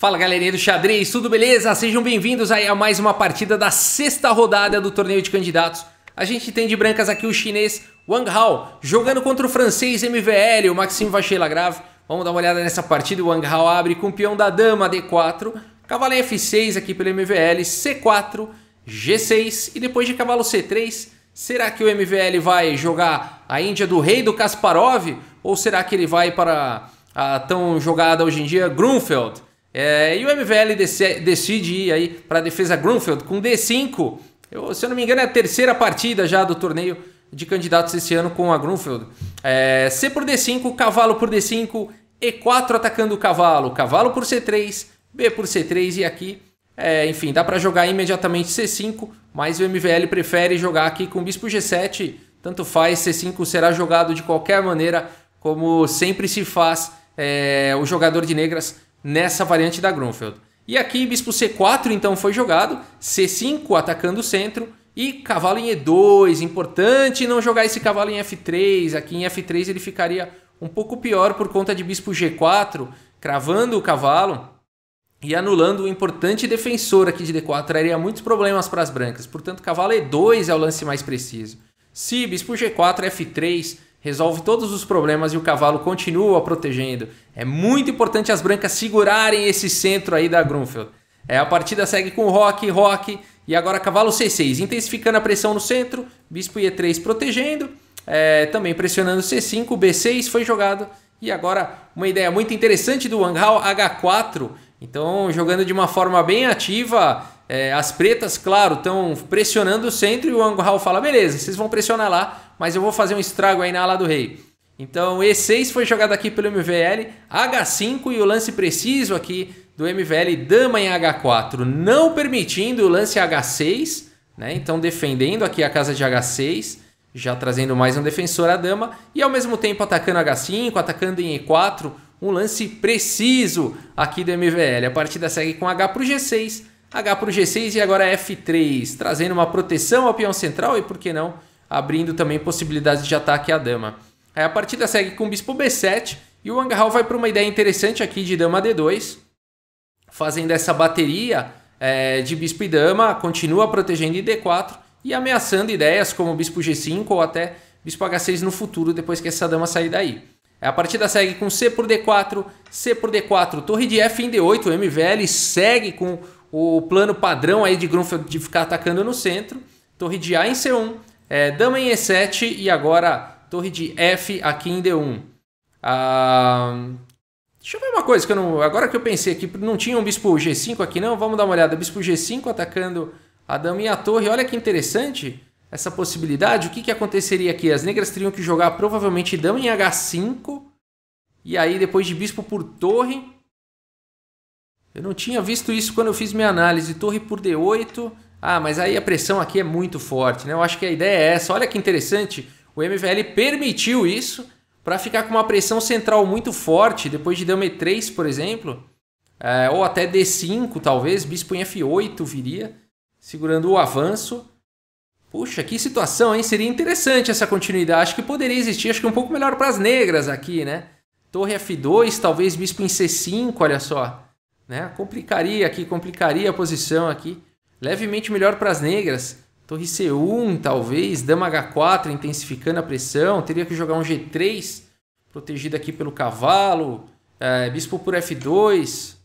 Fala galerinha do xadrez, tudo beleza? Sejam bem-vindos aí a mais uma partida da sexta rodada do torneio de candidatos. A gente tem de brancas aqui o chinês Wang Hao, jogando contra o francês MVL, o Maxime Grave. Vamos dar uma olhada nessa partida, o Wang Hao abre com o peão da dama D4, cavalo F6 aqui pelo MVL, C4, G6 e depois de cavalo C3, será que o MVL vai jogar a Índia do rei do Kasparov ou será que ele vai para a tão jogada hoje em dia Grunfeld? É, e o MVL dec decide ir aí para a defesa Grunfeld com D5. Eu, se eu não me engano, é a terceira partida já do torneio de candidatos esse ano com a Grunfeld. É, C por D5, cavalo por D5, E4 atacando o cavalo, cavalo por C3, B por C3 e aqui, é, enfim, dá para jogar imediatamente C5, mas o MVL prefere jogar aqui com bispo G7. Tanto faz, C5 será jogado de qualquer maneira, como sempre se faz é, o jogador de negras nessa variante da Grunfeld. E aqui bispo C4 então foi jogado, C5 atacando o centro e cavalo em E2, importante não jogar esse cavalo em F3, aqui em F3 ele ficaria um pouco pior por conta de bispo G4, cravando o cavalo e anulando o importante defensor aqui de D4, traria muitos problemas para as brancas, portanto cavalo E2 é o lance mais preciso. Se bispo G4, F3, resolve todos os problemas e o cavalo continua protegendo. É muito importante as brancas segurarem esse centro aí da Grunfeld. É, a partida segue com rock, rock e agora cavalo C6, intensificando a pressão no centro, bispo E3 protegendo, é, também pressionando C5, B6 foi jogado e agora uma ideia muito interessante do Wang Hao, H4, então jogando de uma forma bem ativa, é, as pretas, claro, estão pressionando o centro e o Ango Hao fala: beleza, vocês vão pressionar lá, mas eu vou fazer um estrago aí na ala do rei. Então, E6 foi jogado aqui pelo MVL, H5 e o lance preciso aqui do MVL, dama em H4, não permitindo o lance H6, né? Então, defendendo aqui a casa de H6, já trazendo mais um defensor à dama e ao mesmo tempo atacando H5, atacando em E4, um lance preciso aqui do MVL. A partida segue com H para o G6 H para o G6 e agora F3, trazendo uma proteção ao peão central e, por que não, abrindo também possibilidades de ataque à dama. Aí a partida segue com o bispo B7 e o Wang vai para uma ideia interessante aqui de dama D2, fazendo essa bateria é, de bispo e dama, continua protegendo em D4 e ameaçando ideias como bispo G5 ou até bispo H6 no futuro, depois que essa dama sair daí. A partida segue com C por D4, C por D4, torre de F em D8, o MVL segue com o plano padrão aí de Grunfeld de ficar atacando no centro. Torre de A em C1, é, dama em E7 e agora torre de F aqui em D1. Ah, deixa eu ver uma coisa que eu não. Agora que eu pensei aqui, não tinha um bispo G5 aqui não? Vamos dar uma olhada. Bispo G5 atacando a dama e a torre. Olha que interessante essa possibilidade. O que, que aconteceria aqui? As negras teriam que jogar provavelmente dama em H5. E aí depois de bispo por torre. Eu não tinha visto isso quando eu fiz minha análise. Torre por D8. Ah, mas aí a pressão aqui é muito forte, né? Eu acho que a ideia é essa. Olha que interessante. O MVL permitiu isso para ficar com uma pressão central muito forte depois de Dama E3, por exemplo. É, ou até D5, talvez. Bispo em F8 viria, segurando o avanço. Puxa, que situação, hein? Seria interessante essa continuidade. Acho que poderia existir, acho que é um pouco melhor para as negras aqui, né? Torre F2, talvez bispo em C5, olha só né? Complicaria aqui, complicaria a posição aqui. Levemente melhor para as negras. Torre C1, talvez, dama H4, intensificando a pressão. Teria que jogar um G3, protegido aqui pelo cavalo. É, bispo por F2.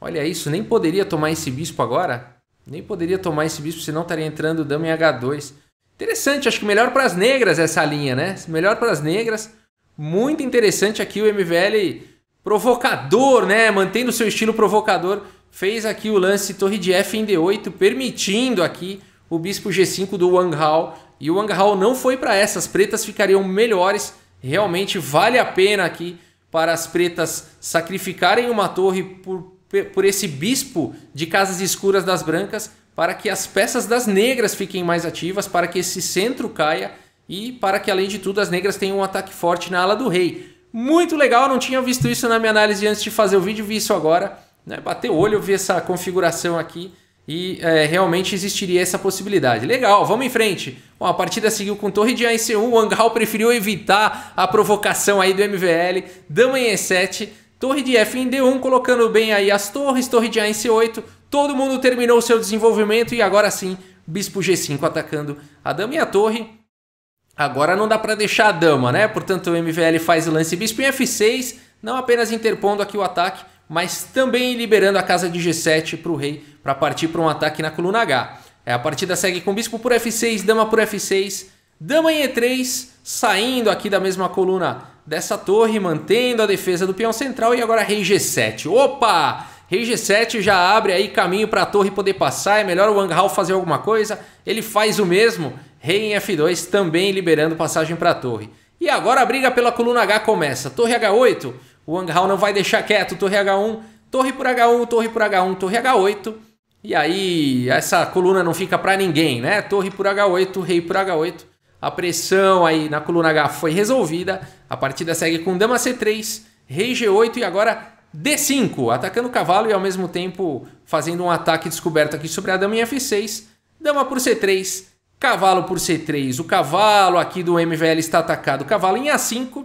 Olha isso, nem poderia tomar esse bispo agora. Nem poderia tomar esse bispo, senão estaria entrando dama em H2. Interessante, acho que melhor para as negras essa linha, né? Melhor para as negras. Muito interessante aqui o MVL provocador, né? Mantendo seu estilo provocador, fez aqui o lance torre de F em D8, permitindo aqui o bispo G5 do Wang Hao. E o Wang Hao não foi para essas, pretas ficariam melhores. Realmente vale a pena aqui para as pretas sacrificarem uma torre por, por esse bispo de casas escuras das brancas, para que as peças das negras fiquem mais ativas, para que esse centro caia e para que, além de tudo, as negras tenham um ataque forte na ala do rei. Muito legal, não tinha visto isso na minha análise antes de fazer o vídeo, vi isso agora. Né? Bateu o olho, vi essa configuração aqui e é, realmente existiria essa possibilidade. Legal, vamos em frente. Bom, a partida seguiu com torre de A em C1, o Angal preferiu evitar a provocação aí do MVL, dama em E7, torre de F em D1, colocando bem aí as torres, torre de A em C8, todo mundo terminou o seu desenvolvimento e agora sim, bispo G5 atacando a dama e a torre. Agora não dá para deixar a dama, né? Portanto, o MVL faz o lance bispo em F6, não apenas interpondo aqui o ataque, mas também liberando a casa de G7 para o rei para partir para um ataque na coluna H. É, a partida segue com bispo por F6, dama por F6, dama em E3, saindo aqui da mesma coluna dessa torre, mantendo a defesa do peão central e agora rei G7. Opa! Rei G7 já abre aí caminho para a torre poder passar, é melhor o Wang Hao fazer alguma coisa, ele faz o mesmo, Rei em F2 também liberando passagem para a torre. E agora a briga pela coluna H começa. Torre H8, o Wang Hao não vai deixar quieto. Torre H1, torre por H1, torre por H1, torre H8. E aí essa coluna não fica para ninguém, né? Torre por H8, rei por H8. A pressão aí na coluna H foi resolvida. A partida segue com dama C3, rei G8 e agora D5, atacando o cavalo e ao mesmo tempo fazendo um ataque descoberto aqui sobre a dama em F6. Dama por C3, Cavalo por C3, o cavalo aqui do MVL está atacado. Cavalo em A5,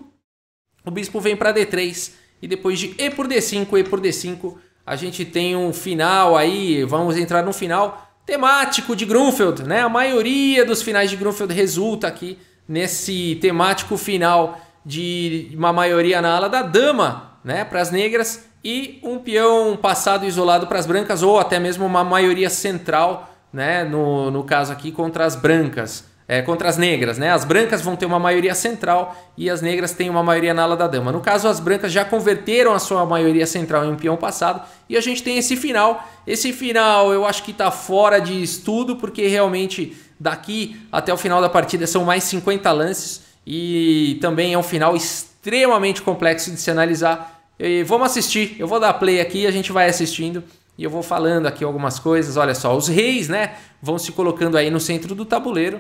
o bispo vem para D3 e depois de E por D5, E por D5, a gente tem um final aí, vamos entrar no final temático de Grunfeld, né? A maioria dos finais de Grunfeld resulta aqui nesse temático final de uma maioria na ala da dama, né, para as negras e um peão passado isolado para as brancas ou até mesmo uma maioria central né? No, no caso aqui, contra as brancas. É, contra as negras, né? As brancas vão ter uma maioria central e as negras têm uma maioria na ala da dama. No caso, as brancas já converteram a sua maioria central em um peão passado e a gente tem esse final. Esse final eu acho que está fora de estudo porque realmente daqui até o final da partida são mais 50 lances e também é um final extremamente complexo de se analisar. E vamos assistir, eu vou dar play aqui e a gente vai assistindo e eu vou falando aqui algumas coisas. Olha só, os reis, né, vão se colocando aí no centro do tabuleiro.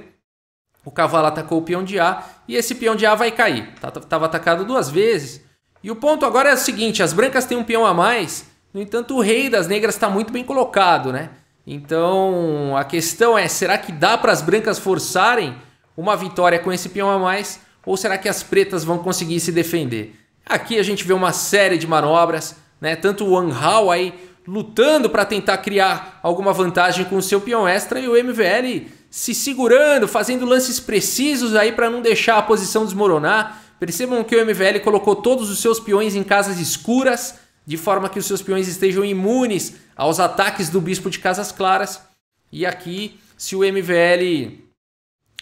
O cavalo atacou o peão de A e esse peão de A vai cair. estava tá, tá, atacado duas vezes. E o ponto agora é o seguinte: as brancas têm um peão a mais. No entanto, o rei das negras está muito bem colocado, né? Então a questão é: será que dá para as brancas forçarem uma vitória com esse peão a mais? Ou será que as pretas vão conseguir se defender? Aqui a gente vê uma série de manobras, né? Tanto o Anhao aí lutando para tentar criar alguma vantagem com o seu peão extra e o MVL se segurando, fazendo lances precisos aí para não deixar a posição desmoronar. Percebam que o MVL colocou todos os seus peões em casas escuras, de forma que os seus peões estejam imunes aos ataques do bispo de Casas Claras. E aqui, se o MVL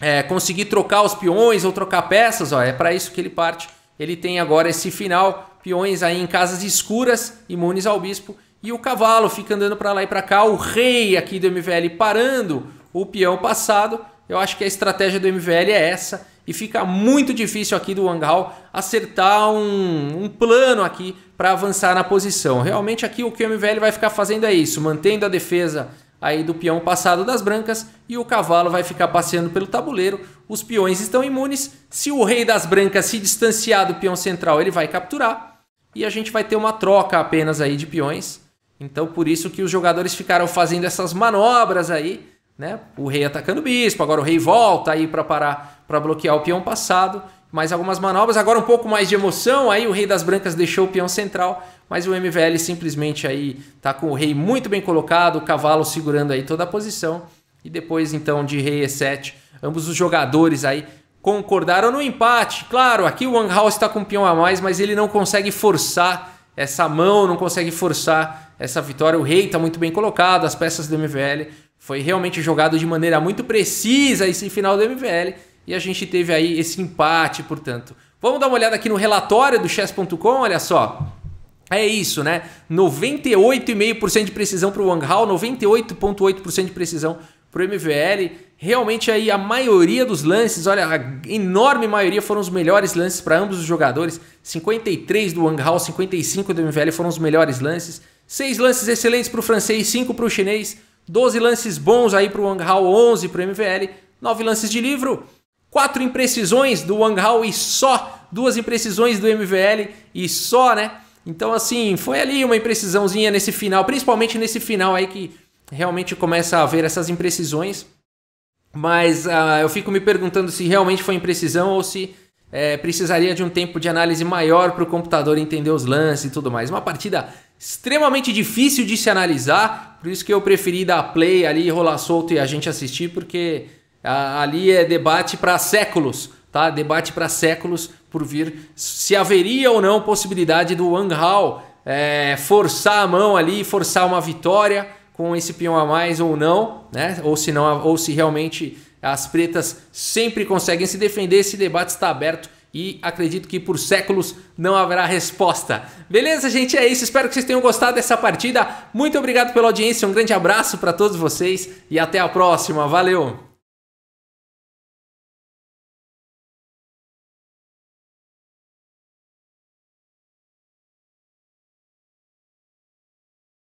é, conseguir trocar os peões ou trocar peças, ó, é para isso que ele parte. Ele tem agora esse final, peões aí em casas escuras, imunes ao bispo. E o cavalo fica andando para lá e para cá, o rei aqui do MVL parando o peão passado. Eu acho que a estratégia do MVL é essa e fica muito difícil aqui do Wang Hao acertar um, um plano aqui para avançar na posição. Realmente aqui o que o MVL vai ficar fazendo é isso, mantendo a defesa aí do peão passado das brancas e o cavalo vai ficar passeando pelo tabuleiro. Os peões estão imunes. Se o rei das brancas se distanciar do peão central, ele vai capturar e a gente vai ter uma troca apenas aí de peões. Então por isso que os jogadores ficaram fazendo essas manobras aí, né? O rei atacando o bispo, agora o rei volta aí para parar para bloquear o peão passado, mais algumas manobras, agora um pouco mais de emoção, aí o rei das brancas deixou o peão central, mas o MVL simplesmente aí tá com o rei muito bem colocado, o cavalo segurando aí toda a posição e depois então de rei e7, ambos os jogadores aí concordaram no empate. Claro, aqui o One House está com o peão a mais, mas ele não consegue forçar essa mão, não consegue forçar essa vitória. O rei está muito bem colocado, as peças do MVL foi realmente jogado de maneira muito precisa esse final do MVL e a gente teve aí esse empate, portanto. Vamos dar uma olhada aqui no relatório do chess.com, olha só. É isso, né? 98,5% de precisão para o Wang Hao, 98,8% de precisão para o MVL. Realmente aí a maioria dos lances, olha, a enorme maioria foram os melhores lances para ambos os jogadores. 53 do Wang Hao, 55 do MVL foram os melhores lances. Seis lances excelentes para o francês, cinco para o chinês. 12 lances bons aí para o Wang Hao, 11 para o MVL. nove lances de livro, quatro imprecisões do Wang Hao e só duas imprecisões do MVL e só, né? Então assim, foi ali uma imprecisãozinha nesse final, principalmente nesse final aí que realmente começa a haver essas imprecisões. Mas uh, eu fico me perguntando se realmente foi imprecisão ou se é, precisaria de um tempo de análise maior para o computador entender os lances e tudo mais. Uma partida extremamente difícil de se analisar, por isso que eu preferi dar play ali, rolar solto e a gente assistir, porque ah, ali é debate para séculos, tá? Debate para séculos por vir se haveria ou não possibilidade do Wang Hao é, forçar a mão ali, forçar uma vitória com esse peão a mais ou não, né? Ou se não, ou se realmente as pretas sempre conseguem se defender, esse debate está aberto e acredito que por séculos não haverá resposta. Beleza, gente? É isso. Espero que vocês tenham gostado dessa partida. Muito obrigado pela audiência, um grande abraço para todos vocês e até a próxima. Valeu!